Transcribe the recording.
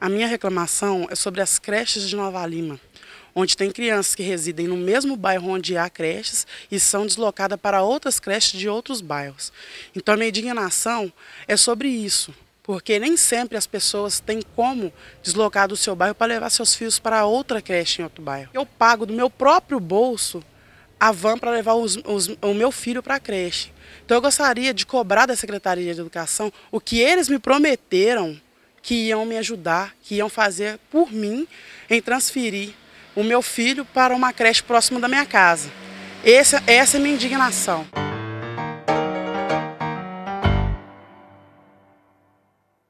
A minha reclamação é sobre as creches de Nova Lima, onde tem crianças que residem no mesmo bairro onde há creches e são deslocadas para outras creches de outros bairros. Então a minha indignação é sobre isso, porque nem sempre as pessoas têm como deslocar do seu bairro para levar seus filhos para outra creche em outro bairro. Eu pago do meu próprio bolso a van para levar os, os, o meu filho para a creche. Então eu gostaria de cobrar da Secretaria de Educação o que eles me prometeram que iam me ajudar, que iam fazer por mim em transferir o meu filho para uma creche próxima da minha casa. Essa, essa é a minha indignação.